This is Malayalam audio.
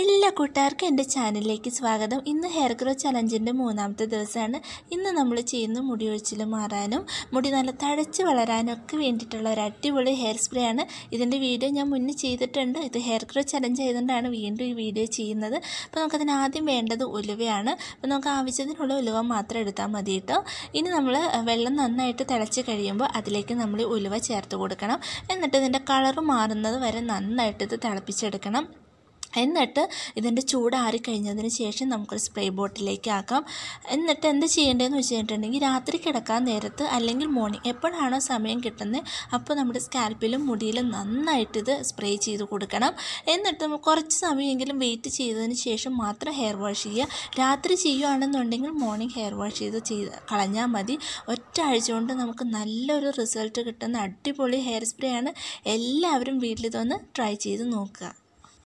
എല്ലാ കൂട്ടുകാർക്കും എൻ്റെ ചാനലിലേക്ക് സ്വാഗതം ഇന്ന് ഹെയർ ഗ്രോ ചലഞ്ചിൻ്റെ മൂന്നാമത്തെ ദിവസമാണ് ഇന്ന് നമ്മൾ ചെയ്യുന്ന മുടി ഒഴിച്ചിൽ മാറാനും മുടി നല്ല തഴച്ച് വളരാനൊക്കെ വേണ്ടിയിട്ടുള്ള ഒരു അടിപൊളി ഹെയർ സ്പ്രേ ആണ് ഇതിൻ്റെ വീഡിയോ ഞാൻ മുന്നേ ചെയ്തിട്ടുണ്ട് ഇത് ഹെയർ ഗ്രോ ചലഞ്ച് ചെയ്തുകൊണ്ടാണ് വീണ്ടും ഈ വീഡിയോ ചെയ്യുന്നത് അപ്പോൾ നമുക്കതിന് ആദ്യം വേണ്ടത് ഉലുവയാണ് അപ്പോൾ നമുക്ക് ആവശ്യത്തിനുള്ള ഉലുവ മാത്രം എടുത്താൽ മതി കേട്ടോ ഇനി നമ്മൾ വെള്ളം നന്നായിട്ട് തിളച്ച് കഴിയുമ്പോൾ അതിലേക്ക് നമ്മൾ ഉലുവ ചേർത്ത് കൊടുക്കണം എന്നിട്ട് ഇതിൻ്റെ കളർ മാറുന്നത് വരെ നന്നായിട്ട് ഇത് തിളപ്പിച്ചെടുക്കണം എന്നിട്ട് ഇതിൻ്റെ ചൂടാറി കഴിഞ്ഞതിന് ശേഷം നമുക്കൊരു സ്പ്രേ ബോട്ടിലേക്ക് ആക്കാം എന്നിട്ട് എന്ത് ചെയ്യേണ്ടതെന്ന് വെച്ചിട്ടുണ്ടെങ്കിൽ രാത്രി കിടക്കാൻ നേരത്ത് അല്ലെങ്കിൽ മോർണിംഗ് എപ്പോഴാണോ സമയം കിട്ടുന്നത് അപ്പോൾ നമ്മുടെ സ്കാൽപ്പിലും മുടിയിലും നന്നായിട്ട് ഇത് സ്പ്രേ ചെയ്ത് കൊടുക്കണം എന്നിട്ട് കുറച്ച് സമയമെങ്കിലും വെയിറ്റ് ചെയ്തതിന് ശേഷം മാത്രം ഹെയർ വാഷ് ചെയ്യുക രാത്രി ചെയ്യുകയാണെന്നുണ്ടെങ്കിൽ മോർണിംഗ് ഹെയർ വാഷ് ചെയ്ത് ചെയ്ത് കളഞ്ഞാൽ മതി ഒറ്റ ആഴ്ച കൊണ്ട് നമുക്ക് നല്ലൊരു റിസൾട്ട് കിട്ടുന്ന അടിപൊളി ഹെയർ സ്പ്രേ ആണ് എല്ലാവരും വീട്ടിലിതൊന്ന് ട്രൈ ചെയ്ത് നോക്കുക